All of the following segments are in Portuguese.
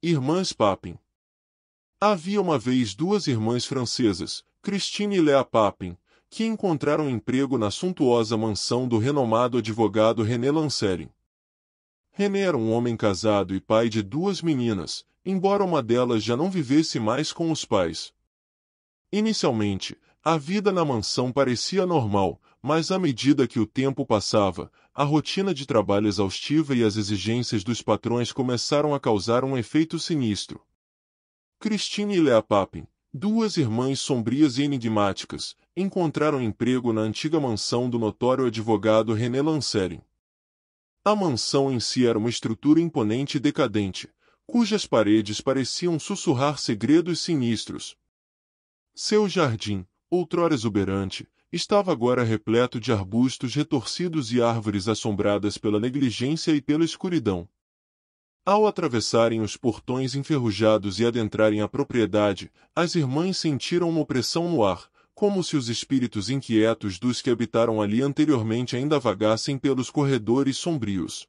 Irmãs Papin. Havia uma vez duas irmãs francesas, Christine e Lea Papin, que encontraram emprego na suntuosa mansão do renomado advogado René Lanserin. René era um homem casado e pai de duas meninas, embora uma delas já não vivesse mais com os pais. Inicialmente, a vida na mansão parecia normal, mas à medida que o tempo passava, a rotina de trabalho exaustiva e as exigências dos patrões começaram a causar um efeito sinistro. Christine e Lea Papin, duas irmãs sombrias e enigmáticas, encontraram emprego na antiga mansão do notório advogado René Lanserin. A mansão em si era uma estrutura imponente e decadente, cujas paredes pareciam sussurrar segredos sinistros. Seu jardim, outrora exuberante, estava agora repleto de arbustos retorcidos e árvores assombradas pela negligência e pela escuridão. Ao atravessarem os portões enferrujados e adentrarem a propriedade, as irmãs sentiram uma opressão no ar, como se os espíritos inquietos dos que habitaram ali anteriormente ainda vagassem pelos corredores sombrios.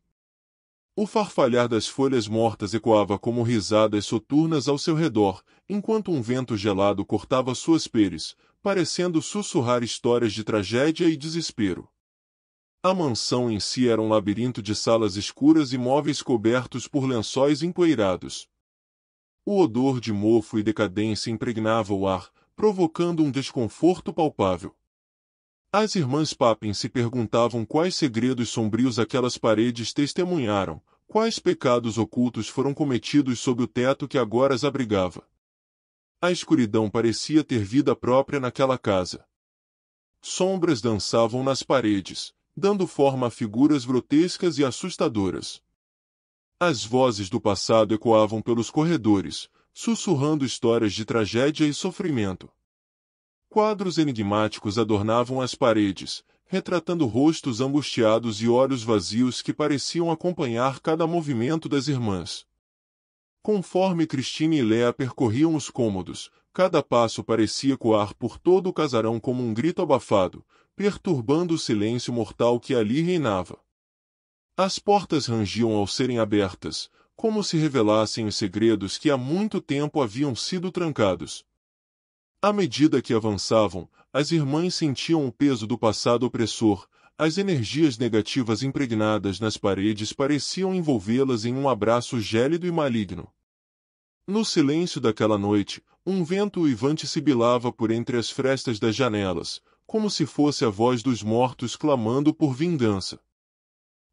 O farfalhar das folhas mortas ecoava como risadas soturnas ao seu redor, enquanto um vento gelado cortava suas peles, parecendo sussurrar histórias de tragédia e desespero. A mansão em si era um labirinto de salas escuras e móveis cobertos por lençóis empoeirados. O odor de mofo e decadência impregnava o ar, provocando um desconforto palpável. As irmãs Papin se perguntavam quais segredos sombrios aquelas paredes testemunharam, quais pecados ocultos foram cometidos sob o teto que agora as abrigava. A escuridão parecia ter vida própria naquela casa. Sombras dançavam nas paredes, dando forma a figuras grotescas e assustadoras. As vozes do passado ecoavam pelos corredores, sussurrando histórias de tragédia e sofrimento. Quadros enigmáticos adornavam as paredes, retratando rostos angustiados e olhos vazios que pareciam acompanhar cada movimento das irmãs. Conforme Cristina e Léa percorriam os cômodos, cada passo parecia coar por todo o casarão como um grito abafado, perturbando o silêncio mortal que ali reinava. As portas rangiam ao serem abertas, como se revelassem os segredos que há muito tempo haviam sido trancados. À medida que avançavam, as irmãs sentiam o peso do passado opressor, as energias negativas impregnadas nas paredes pareciam envolvê-las em um abraço gélido e maligno. No silêncio daquela noite, um vento uivante sibilava por entre as frestas das janelas, como se fosse a voz dos mortos clamando por vingança.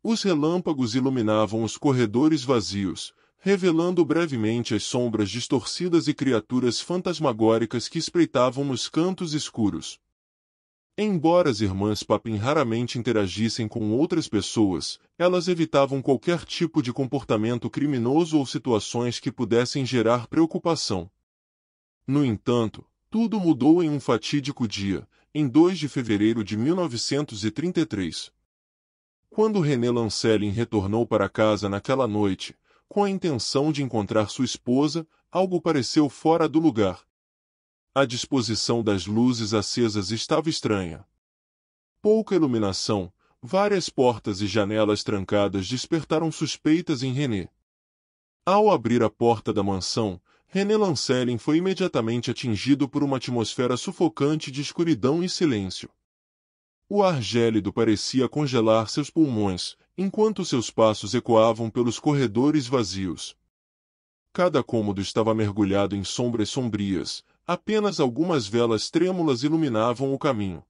Os relâmpagos iluminavam os corredores vazios, revelando brevemente as sombras distorcidas e criaturas fantasmagóricas que espreitavam nos cantos escuros. Embora as irmãs Papin raramente interagissem com outras pessoas, elas evitavam qualquer tipo de comportamento criminoso ou situações que pudessem gerar preocupação. No entanto, tudo mudou em um fatídico dia, em 2 de fevereiro de 1933. Quando René Lancelin retornou para casa naquela noite, com a intenção de encontrar sua esposa, algo pareceu fora do lugar a disposição das luzes acesas estava estranha. Pouca iluminação, várias portas e janelas trancadas despertaram suspeitas em René. Ao abrir a porta da mansão, René Lancelin foi imediatamente atingido por uma atmosfera sufocante de escuridão e silêncio. O ar gélido parecia congelar seus pulmões, enquanto seus passos ecoavam pelos corredores vazios. Cada cômodo estava mergulhado em sombras sombrias, Apenas algumas velas trêmulas iluminavam o caminho.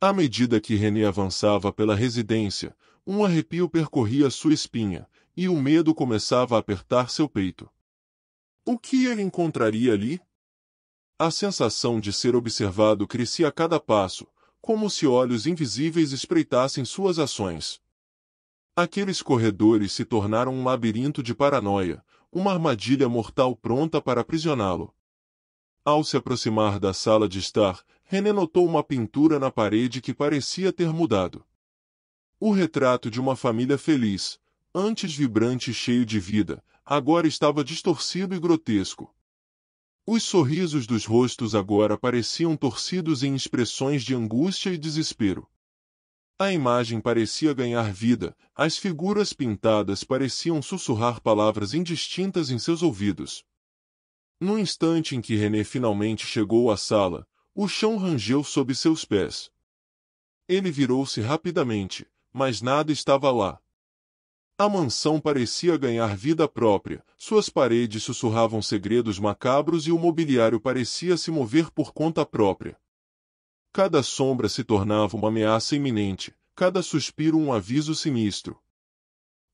À medida que René avançava pela residência, um arrepio percorria sua espinha, e o medo começava a apertar seu peito. O que ele encontraria ali? A sensação de ser observado crescia a cada passo, como se olhos invisíveis espreitassem suas ações. Aqueles corredores se tornaram um labirinto de paranoia, uma armadilha mortal pronta para aprisioná-lo. Ao se aproximar da sala de estar, René notou uma pintura na parede que parecia ter mudado. O retrato de uma família feliz, antes vibrante e cheio de vida, agora estava distorcido e grotesco. Os sorrisos dos rostos agora pareciam torcidos em expressões de angústia e desespero. A imagem parecia ganhar vida, as figuras pintadas pareciam sussurrar palavras indistintas em seus ouvidos. No instante em que René finalmente chegou à sala, o chão rangeu sob seus pés. Ele virou-se rapidamente, mas nada estava lá. A mansão parecia ganhar vida própria, suas paredes sussurravam segredos macabros e o mobiliário parecia se mover por conta própria. Cada sombra se tornava uma ameaça iminente, cada suspiro um aviso sinistro.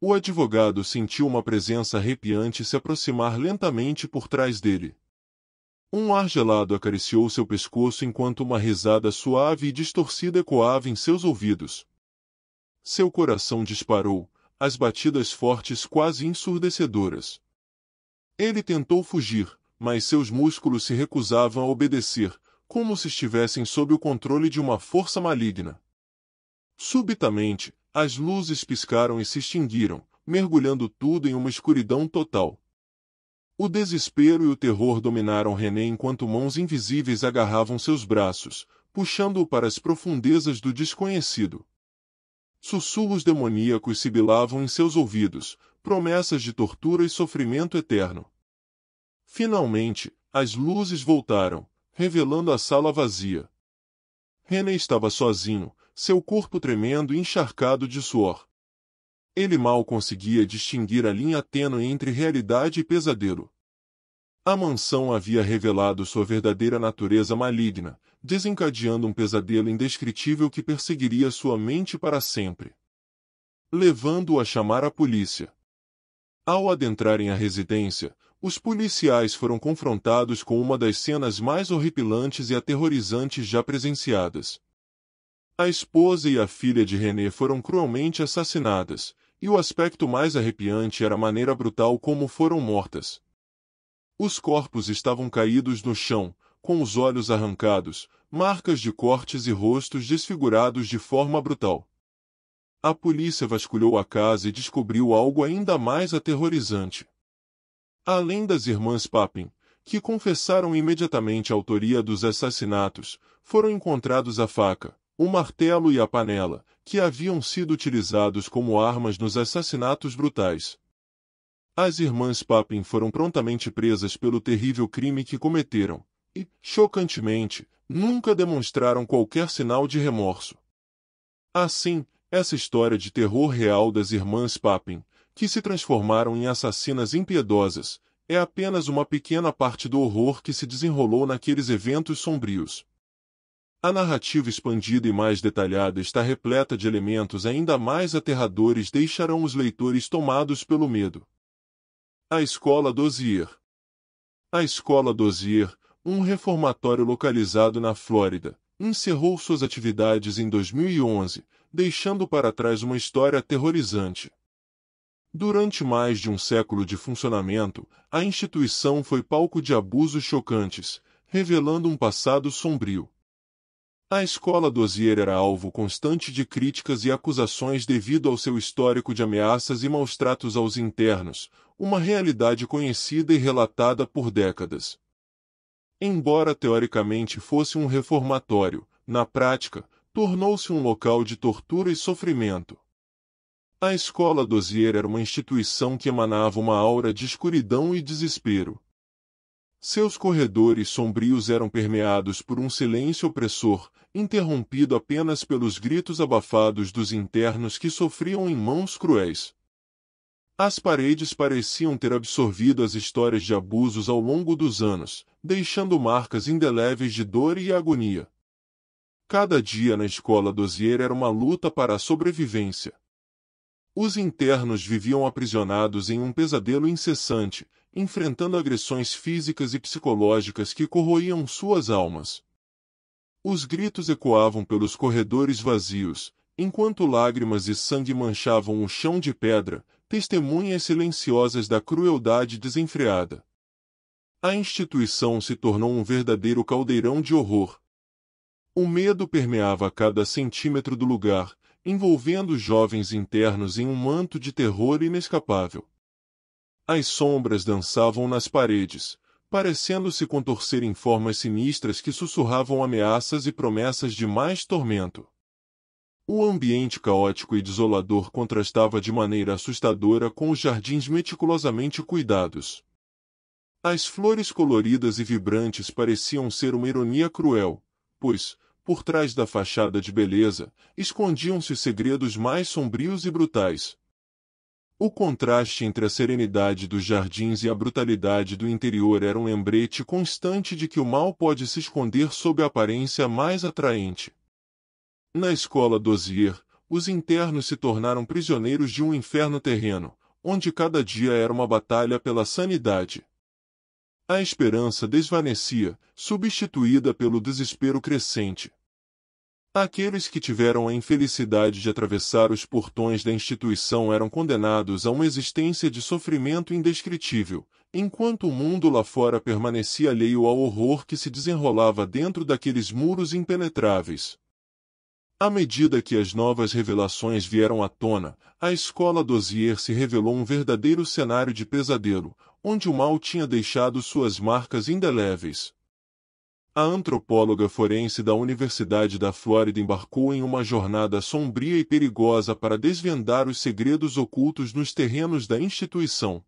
O advogado sentiu uma presença arrepiante se aproximar lentamente por trás dele. Um ar gelado acariciou seu pescoço enquanto uma risada suave e distorcida ecoava em seus ouvidos. Seu coração disparou, as batidas fortes quase ensurdecedoras. Ele tentou fugir, mas seus músculos se recusavam a obedecer, como se estivessem sob o controle de uma força maligna. Subitamente, as luzes piscaram e se extinguiram, mergulhando tudo em uma escuridão total. O desespero e o terror dominaram René enquanto mãos invisíveis agarravam seus braços, puxando-o para as profundezas do desconhecido. Sussurros demoníacos sibilavam em seus ouvidos, promessas de tortura e sofrimento eterno. Finalmente, as luzes voltaram, revelando a sala vazia. René estava sozinho, seu corpo tremendo e encharcado de suor. Ele mal conseguia distinguir a linha tênue entre realidade e pesadelo. A mansão havia revelado sua verdadeira natureza maligna, desencadeando um pesadelo indescritível que perseguiria sua mente para sempre, levando-o a chamar a polícia. Ao adentrarem a residência, os policiais foram confrontados com uma das cenas mais horripilantes e aterrorizantes já presenciadas. A esposa e a filha de René foram cruelmente assassinadas, e o aspecto mais arrepiante era a maneira brutal como foram mortas. Os corpos estavam caídos no chão, com os olhos arrancados, marcas de cortes e rostos desfigurados de forma brutal. A polícia vasculhou a casa e descobriu algo ainda mais aterrorizante. Além das irmãs Papin, que confessaram imediatamente a autoria dos assassinatos, foram encontrados a faca, o martelo e a panela, que haviam sido utilizados como armas nos assassinatos brutais. As irmãs Papin foram prontamente presas pelo terrível crime que cometeram, e, chocantemente, nunca demonstraram qualquer sinal de remorso. Assim, essa história de terror real das irmãs Papin, que se transformaram em assassinas impiedosas, é apenas uma pequena parte do horror que se desenrolou naqueles eventos sombrios. A narrativa expandida e mais detalhada está repleta de elementos ainda mais aterradores deixarão os leitores tomados pelo medo. A Escola Dozier A Escola Dozier, um reformatório localizado na Flórida, encerrou suas atividades em 2011, deixando para trás uma história aterrorizante. Durante mais de um século de funcionamento, a instituição foi palco de abusos chocantes, revelando um passado sombrio. A escola Dozier era alvo constante de críticas e acusações devido ao seu histórico de ameaças e maus tratos aos internos, uma realidade conhecida e relatada por décadas. Embora teoricamente fosse um reformatório, na prática, tornou-se um local de tortura e sofrimento. A escola Dozier era uma instituição que emanava uma aura de escuridão e desespero, seus corredores sombrios eram permeados por um silêncio opressor, interrompido apenas pelos gritos abafados dos internos que sofriam em mãos cruéis. As paredes pareciam ter absorvido as histórias de abusos ao longo dos anos, deixando marcas indeléveis de dor e agonia. Cada dia na escola dozier era uma luta para a sobrevivência. Os internos viviam aprisionados em um pesadelo incessante, enfrentando agressões físicas e psicológicas que corroíam suas almas. Os gritos ecoavam pelos corredores vazios, enquanto lágrimas e sangue manchavam o chão de pedra, testemunhas silenciosas da crueldade desenfreada. A instituição se tornou um verdadeiro caldeirão de horror. O medo permeava cada centímetro do lugar, envolvendo os jovens internos em um manto de terror inescapável. As sombras dançavam nas paredes, parecendo-se contorcer em formas sinistras que sussurravam ameaças e promessas de mais tormento. O ambiente caótico e desolador contrastava de maneira assustadora com os jardins meticulosamente cuidados. As flores coloridas e vibrantes pareciam ser uma ironia cruel, pois, por trás da fachada de beleza, escondiam-se segredos mais sombrios e brutais, o contraste entre a serenidade dos jardins e a brutalidade do interior era um lembrete constante de que o mal pode se esconder sob a aparência mais atraente. Na escola Dozier, os internos se tornaram prisioneiros de um inferno terreno, onde cada dia era uma batalha pela sanidade. A esperança desvanecia, substituída pelo desespero crescente. Aqueles que tiveram a infelicidade de atravessar os portões da instituição eram condenados a uma existência de sofrimento indescritível, enquanto o mundo lá fora permanecia alheio ao horror que se desenrolava dentro daqueles muros impenetráveis. À medida que as novas revelações vieram à tona, a escola Dozier se revelou um verdadeiro cenário de pesadelo, onde o mal tinha deixado suas marcas indeléveis. A antropóloga forense da Universidade da Flórida embarcou em uma jornada sombria e perigosa para desvendar os segredos ocultos nos terrenos da instituição.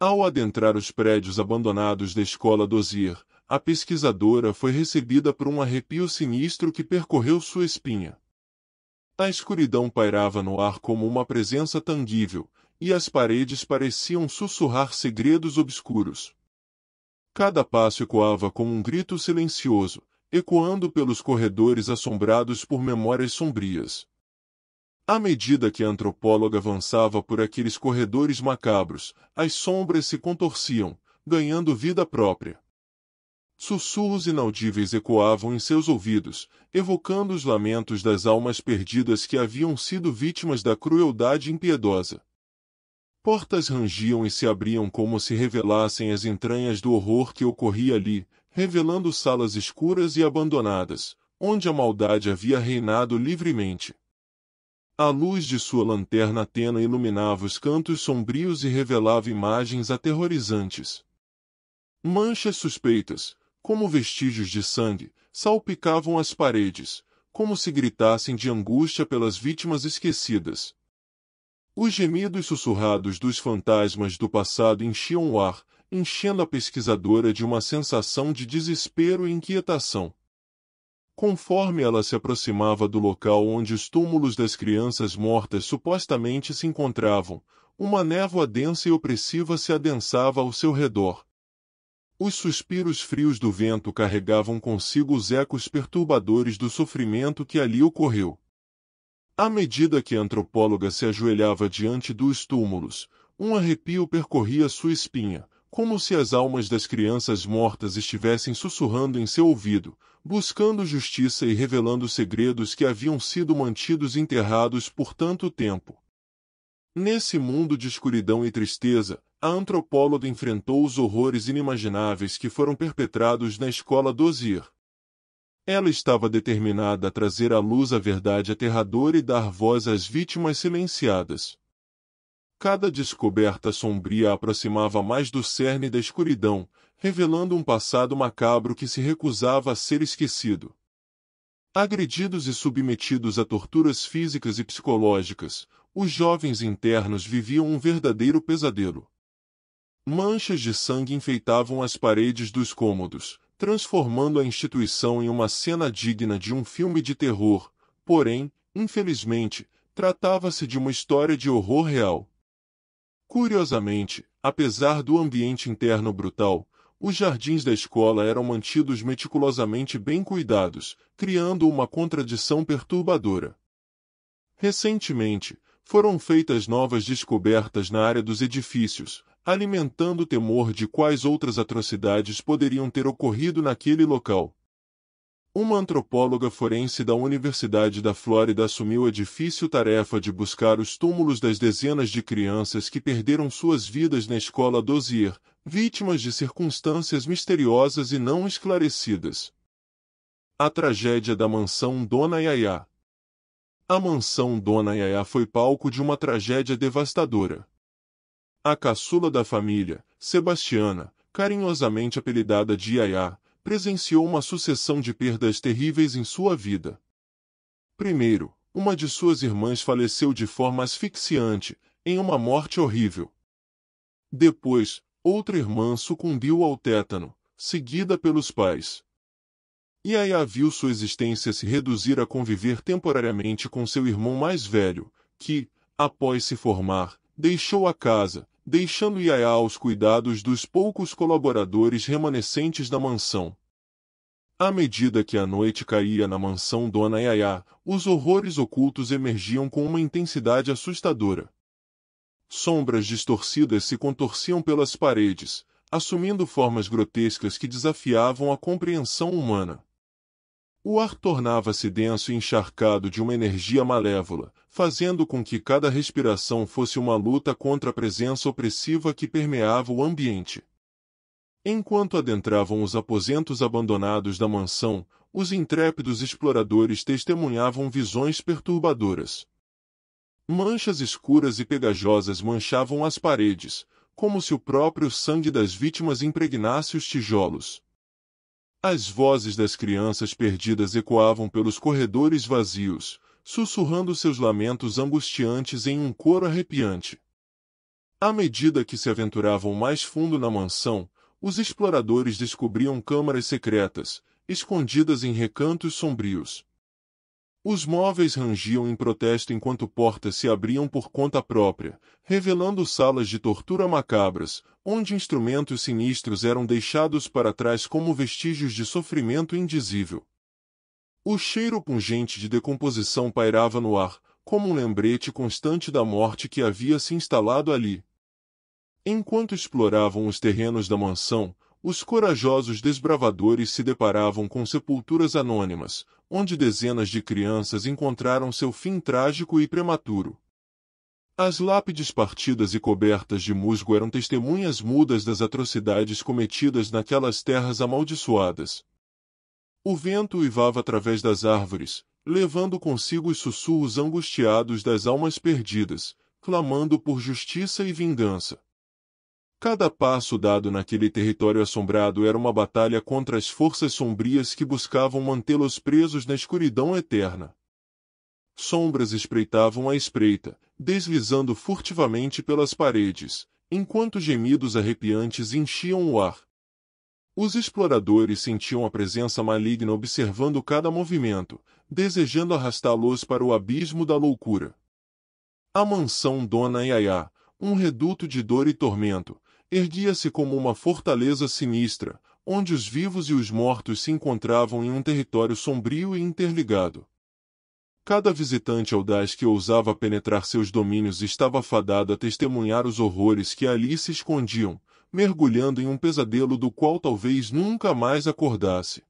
Ao adentrar os prédios abandonados da escola Dozier, a pesquisadora foi recebida por um arrepio sinistro que percorreu sua espinha. A escuridão pairava no ar como uma presença tangível, e as paredes pareciam sussurrar segredos obscuros. Cada passo ecoava como um grito silencioso, ecoando pelos corredores assombrados por memórias sombrias. À medida que a antropóloga avançava por aqueles corredores macabros, as sombras se contorciam, ganhando vida própria. Sussurros inaudíveis ecoavam em seus ouvidos, evocando os lamentos das almas perdidas que haviam sido vítimas da crueldade impiedosa. Portas rangiam e se abriam como se revelassem as entranhas do horror que ocorria ali, revelando salas escuras e abandonadas, onde a maldade havia reinado livremente. A luz de sua lanterna tena iluminava os cantos sombrios e revelava imagens aterrorizantes. Manchas suspeitas, como vestígios de sangue, salpicavam as paredes, como se gritassem de angústia pelas vítimas esquecidas. Os gemidos sussurrados dos fantasmas do passado enchiam o ar, enchendo a pesquisadora de uma sensação de desespero e inquietação. Conforme ela se aproximava do local onde os túmulos das crianças mortas supostamente se encontravam, uma névoa densa e opressiva se adensava ao seu redor. Os suspiros frios do vento carregavam consigo os ecos perturbadores do sofrimento que ali ocorreu. À medida que a antropóloga se ajoelhava diante dos túmulos, um arrepio percorria sua espinha, como se as almas das crianças mortas estivessem sussurrando em seu ouvido, buscando justiça e revelando segredos que haviam sido mantidos enterrados por tanto tempo. Nesse mundo de escuridão e tristeza, a antropóloga enfrentou os horrores inimagináveis que foram perpetrados na escola Zir. Ela estava determinada a trazer à luz a verdade aterradora e dar voz às vítimas silenciadas. Cada descoberta sombria aproximava mais do cerne da escuridão, revelando um passado macabro que se recusava a ser esquecido. Agredidos e submetidos a torturas físicas e psicológicas, os jovens internos viviam um verdadeiro pesadelo. Manchas de sangue enfeitavam as paredes dos cômodos, transformando a instituição em uma cena digna de um filme de terror, porém, infelizmente, tratava-se de uma história de horror real. Curiosamente, apesar do ambiente interno brutal, os jardins da escola eram mantidos meticulosamente bem cuidados, criando uma contradição perturbadora. Recentemente, foram feitas novas descobertas na área dos edifícios, alimentando o temor de quais outras atrocidades poderiam ter ocorrido naquele local. Uma antropóloga forense da Universidade da Flórida assumiu a difícil tarefa de buscar os túmulos das dezenas de crianças que perderam suas vidas na escola Dozier, vítimas de circunstâncias misteriosas e não esclarecidas. A tragédia da mansão Dona Yaya. A mansão Dona Yaya foi palco de uma tragédia devastadora. A caçula da família, Sebastiana, carinhosamente apelidada de Yaya, presenciou uma sucessão de perdas terríveis em sua vida. Primeiro, uma de suas irmãs faleceu de forma asfixiante, em uma morte horrível. Depois, outra irmã sucumbiu ao tétano, seguida pelos pais. Yaya viu sua existência se reduzir a conviver temporariamente com seu irmão mais velho, que, após se formar, deixou a casa, deixando Yaya aos cuidados dos poucos colaboradores remanescentes da mansão. À medida que a noite caía na mansão Dona Yaya, os horrores ocultos emergiam com uma intensidade assustadora. Sombras distorcidas se contorciam pelas paredes, assumindo formas grotescas que desafiavam a compreensão humana. O ar tornava-se denso e encharcado de uma energia malévola, fazendo com que cada respiração fosse uma luta contra a presença opressiva que permeava o ambiente. Enquanto adentravam os aposentos abandonados da mansão, os intrépidos exploradores testemunhavam visões perturbadoras. Manchas escuras e pegajosas manchavam as paredes, como se o próprio sangue das vítimas impregnasse os tijolos. As vozes das crianças perdidas ecoavam pelos corredores vazios, sussurrando seus lamentos angustiantes em um coro arrepiante. À medida que se aventuravam mais fundo na mansão, os exploradores descobriam câmaras secretas, escondidas em recantos sombrios, os móveis rangiam em protesto enquanto portas se abriam por conta própria, revelando salas de tortura macabras, onde instrumentos sinistros eram deixados para trás como vestígios de sofrimento indizível. O cheiro pungente de decomposição pairava no ar, como um lembrete constante da morte que havia se instalado ali. Enquanto exploravam os terrenos da mansão, os corajosos desbravadores se deparavam com sepulturas anônimas, onde dezenas de crianças encontraram seu fim trágico e prematuro. As lápides partidas e cobertas de musgo eram testemunhas mudas das atrocidades cometidas naquelas terras amaldiçoadas. O vento uivava através das árvores, levando consigo os sussurros angustiados das almas perdidas, clamando por justiça e vingança. Cada passo dado naquele território assombrado era uma batalha contra as forças sombrias que buscavam mantê-los presos na escuridão eterna. Sombras espreitavam a espreita, deslizando furtivamente pelas paredes, enquanto gemidos arrepiantes enchiam o ar. Os exploradores sentiam a presença maligna observando cada movimento, desejando arrastá-los para o abismo da loucura. A mansão Dona Yaya, um reduto de dor e tormento, erguia-se como uma fortaleza sinistra, onde os vivos e os mortos se encontravam em um território sombrio e interligado. Cada visitante audaz que ousava penetrar seus domínios estava fadado a testemunhar os horrores que ali se escondiam, mergulhando em um pesadelo do qual talvez nunca mais acordasse.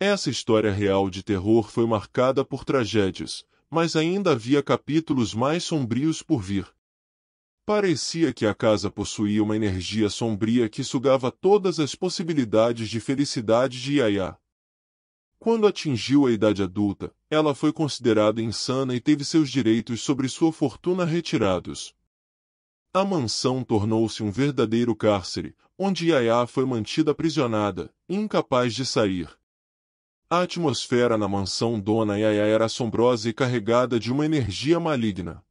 Essa história real de terror foi marcada por tragédias, mas ainda havia capítulos mais sombrios por vir. Parecia que a casa possuía uma energia sombria que sugava todas as possibilidades de felicidade de Yaya. Quando atingiu a idade adulta, ela foi considerada insana e teve seus direitos sobre sua fortuna retirados. A mansão tornou-se um verdadeiro cárcere, onde Yaya foi mantida aprisionada, incapaz de sair. A atmosfera na mansão Dona Yaya era assombrosa e carregada de uma energia maligna.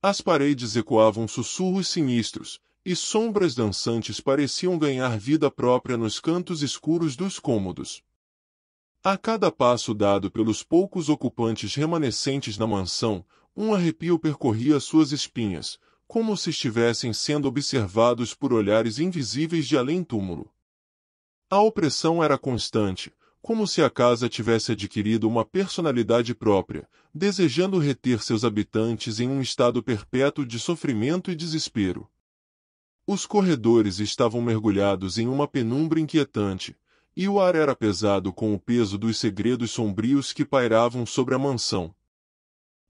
As paredes ecoavam sussurros sinistros, e sombras dançantes pareciam ganhar vida própria nos cantos escuros dos cômodos. A cada passo dado pelos poucos ocupantes remanescentes na mansão, um arrepio percorria suas espinhas, como se estivessem sendo observados por olhares invisíveis de além-túmulo. A opressão era constante, como se a casa tivesse adquirido uma personalidade própria, desejando reter seus habitantes em um estado perpétuo de sofrimento e desespero. Os corredores estavam mergulhados em uma penumbra inquietante, e o ar era pesado com o peso dos segredos sombrios que pairavam sobre a mansão.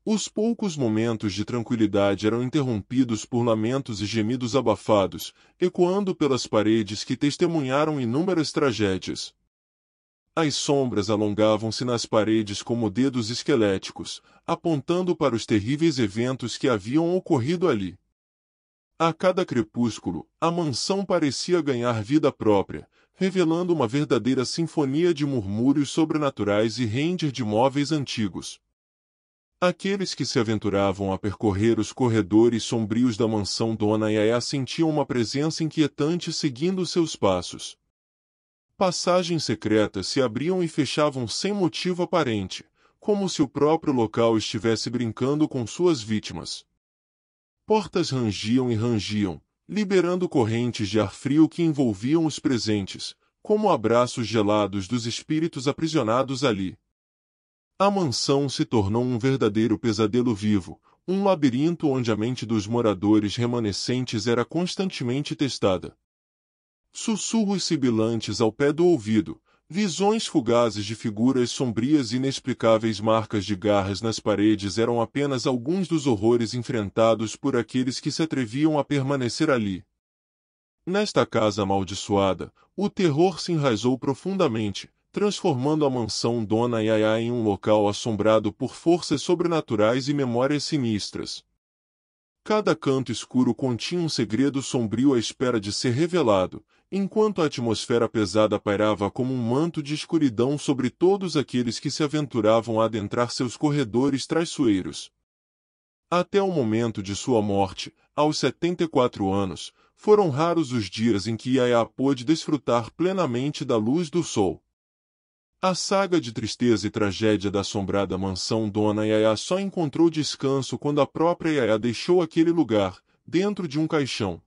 Os poucos momentos de tranquilidade eram interrompidos por lamentos e gemidos abafados, ecoando pelas paredes que testemunharam inúmeras tragédias. As sombras alongavam-se nas paredes como dedos esqueléticos, apontando para os terríveis eventos que haviam ocorrido ali. A cada crepúsculo, a mansão parecia ganhar vida própria, revelando uma verdadeira sinfonia de murmúrios sobrenaturais e render de móveis antigos. Aqueles que se aventuravam a percorrer os corredores sombrios da mansão Dona Yaya sentiam uma presença inquietante seguindo seus passos. Passagens secretas se abriam e fechavam sem motivo aparente, como se o próprio local estivesse brincando com suas vítimas. Portas rangiam e rangiam, liberando correntes de ar frio que envolviam os presentes, como abraços gelados dos espíritos aprisionados ali. A mansão se tornou um verdadeiro pesadelo vivo, um labirinto onde a mente dos moradores remanescentes era constantemente testada. Sussurros sibilantes ao pé do ouvido, visões fugazes de figuras sombrias e inexplicáveis marcas de garras nas paredes eram apenas alguns dos horrores enfrentados por aqueles que se atreviam a permanecer ali. Nesta casa amaldiçoada, o terror se enraizou profundamente, transformando a mansão Dona Yaya em um local assombrado por forças sobrenaturais e memórias sinistras. Cada canto escuro continha um segredo sombrio à espera de ser revelado, enquanto a atmosfera pesada pairava como um manto de escuridão sobre todos aqueles que se aventuravam a adentrar seus corredores traiçoeiros. Até o momento de sua morte, aos 74 anos, foram raros os dias em que Yaya pôde desfrutar plenamente da luz do sol. A saga de tristeza e tragédia da assombrada mansão Dona Yaya só encontrou descanso quando a própria Yaya deixou aquele lugar, dentro de um caixão.